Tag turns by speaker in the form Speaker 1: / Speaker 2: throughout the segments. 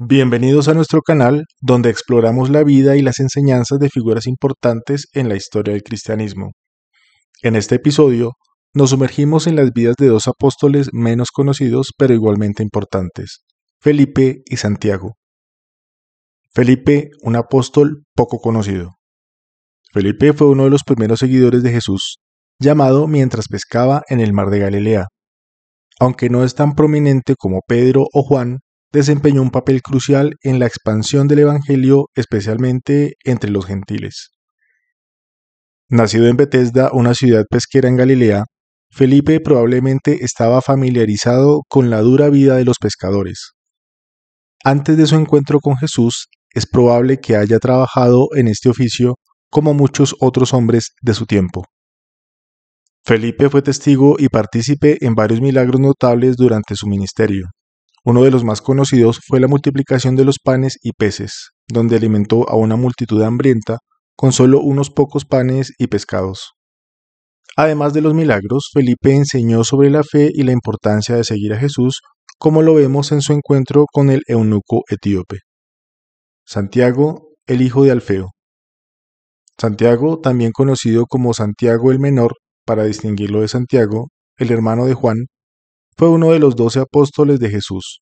Speaker 1: Bienvenidos a nuestro canal donde exploramos la vida y las enseñanzas de figuras importantes en la historia del cristianismo. En este episodio nos sumergimos en las vidas de dos apóstoles menos conocidos pero igualmente importantes, Felipe y Santiago. Felipe, un apóstol poco conocido. Felipe fue uno de los primeros seguidores de Jesús, llamado mientras pescaba en el mar de Galilea. Aunque no es tan prominente como Pedro o Juan, desempeñó un papel crucial en la expansión del Evangelio, especialmente entre los gentiles. Nacido en Bethesda, una ciudad pesquera en Galilea, Felipe probablemente estaba familiarizado con la dura vida de los pescadores. Antes de su encuentro con Jesús, es probable que haya trabajado en este oficio como muchos otros hombres de su tiempo. Felipe fue testigo y partícipe en varios milagros notables durante su ministerio. Uno de los más conocidos fue la multiplicación de los panes y peces, donde alimentó a una multitud hambrienta con solo unos pocos panes y pescados. Además de los milagros, Felipe enseñó sobre la fe y la importancia de seguir a Jesús, como lo vemos en su encuentro con el eunuco etíope. Santiago, el hijo de Alfeo. Santiago, también conocido como Santiago el Menor, para distinguirlo de Santiago, el hermano de Juan, fue uno de los doce apóstoles de Jesús.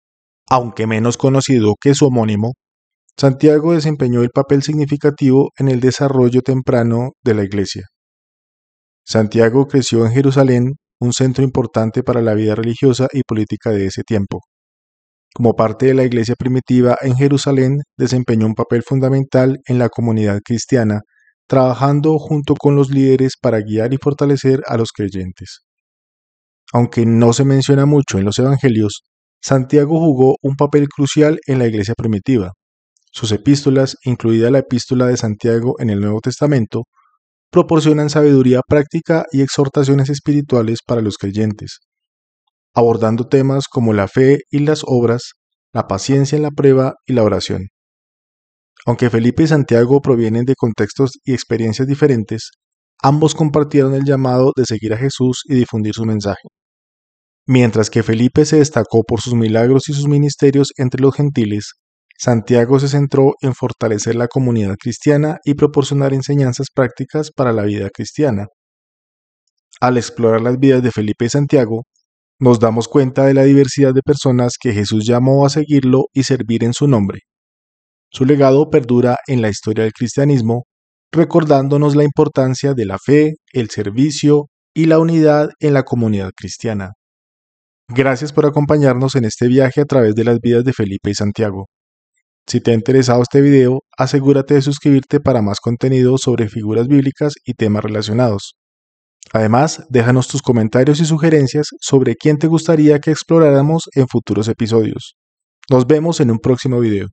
Speaker 1: Aunque menos conocido que su homónimo, Santiago desempeñó el papel significativo en el desarrollo temprano de la Iglesia. Santiago creció en Jerusalén, un centro importante para la vida religiosa y política de ese tiempo. Como parte de la Iglesia primitiva en Jerusalén, desempeñó un papel fundamental en la comunidad cristiana, trabajando junto con los líderes para guiar y fortalecer a los creyentes. Aunque no se menciona mucho en los Evangelios, Santiago jugó un papel crucial en la iglesia primitiva. Sus epístolas, incluida la epístola de Santiago en el Nuevo Testamento, proporcionan sabiduría práctica y exhortaciones espirituales para los creyentes, abordando temas como la fe y las obras, la paciencia en la prueba y la oración. Aunque Felipe y Santiago provienen de contextos y experiencias diferentes, ambos compartieron el llamado de seguir a Jesús y difundir su mensaje. Mientras que Felipe se destacó por sus milagros y sus ministerios entre los gentiles, Santiago se centró en fortalecer la comunidad cristiana y proporcionar enseñanzas prácticas para la vida cristiana. Al explorar las vidas de Felipe y Santiago, nos damos cuenta de la diversidad de personas que Jesús llamó a seguirlo y servir en su nombre. Su legado perdura en la historia del cristianismo, recordándonos la importancia de la fe, el servicio y la unidad en la comunidad cristiana. Gracias por acompañarnos en este viaje a través de las vidas de Felipe y Santiago. Si te ha interesado este video, asegúrate de suscribirte para más contenido sobre figuras bíblicas y temas relacionados. Además, déjanos tus comentarios y sugerencias sobre quién te gustaría que exploráramos en futuros episodios. Nos vemos en un próximo video.